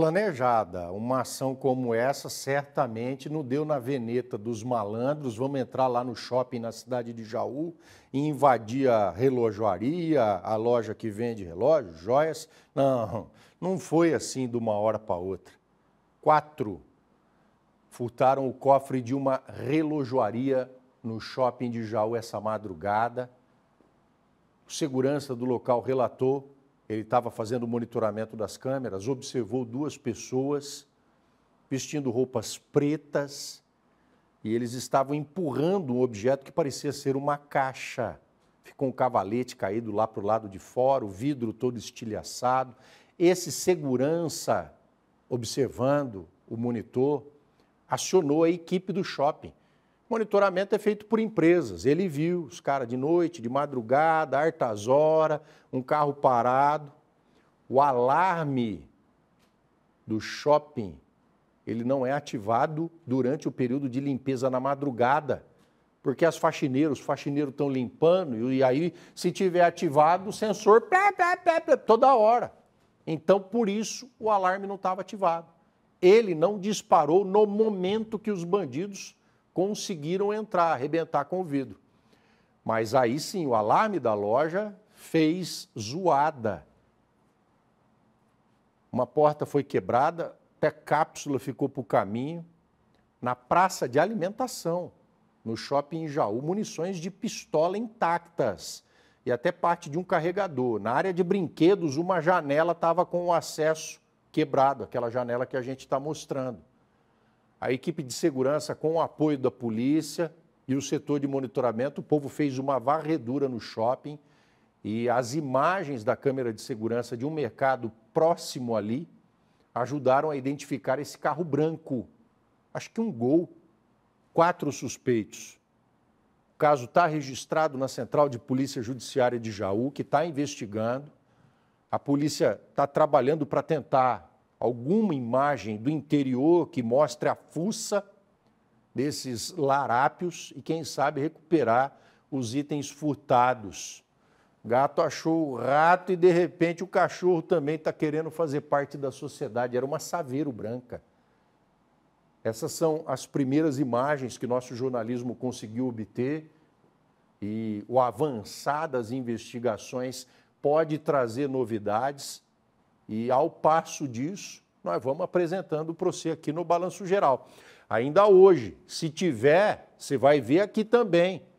planejada. Uma ação como essa certamente não deu na veneta dos malandros. Vamos entrar lá no shopping na cidade de Jaú e invadir a relojoaria, a loja que vende relógios, joias. Não, não foi assim de uma hora para outra. Quatro furtaram o cofre de uma relojoaria no shopping de Jaú essa madrugada. O segurança do local relatou ele estava fazendo o monitoramento das câmeras, observou duas pessoas vestindo roupas pretas e eles estavam empurrando um objeto que parecia ser uma caixa. Ficou um cavalete caído lá para o lado de fora, o vidro todo estilhaçado. Esse segurança, observando o monitor, acionou a equipe do shopping monitoramento é feito por empresas. Ele viu os caras de noite, de madrugada, altas horas, um carro parado. O alarme do shopping, ele não é ativado durante o período de limpeza na madrugada, porque as faxineiras, os faxineiros estão limpando e aí se tiver ativado o sensor plá, plá, plá, toda hora. Então, por isso o alarme não estava ativado. Ele não disparou no momento que os bandidos conseguiram entrar, arrebentar com o vidro. Mas aí sim, o alarme da loja fez zoada. Uma porta foi quebrada, até cápsula ficou para o caminho. Na praça de alimentação, no shopping em Jaú, munições de pistola intactas e até parte de um carregador. Na área de brinquedos, uma janela estava com o acesso quebrado, aquela janela que a gente está mostrando a equipe de segurança, com o apoio da polícia e o setor de monitoramento, o povo fez uma varredura no shopping e as imagens da câmera de segurança de um mercado próximo ali ajudaram a identificar esse carro branco. Acho que um gol, quatro suspeitos. O caso está registrado na Central de Polícia Judiciária de Jaú, que está investigando. A polícia está trabalhando para tentar alguma imagem do interior que mostre a fuça desses larápios e, quem sabe, recuperar os itens furtados. gato achou o rato e, de repente, o cachorro também está querendo fazer parte da sociedade. Era uma saveiro branca. Essas são as primeiras imagens que nosso jornalismo conseguiu obter e o avançar das investigações pode trazer novidades e ao passo disso, nós vamos apresentando para você aqui no Balanço Geral. Ainda hoje, se tiver, você vai ver aqui também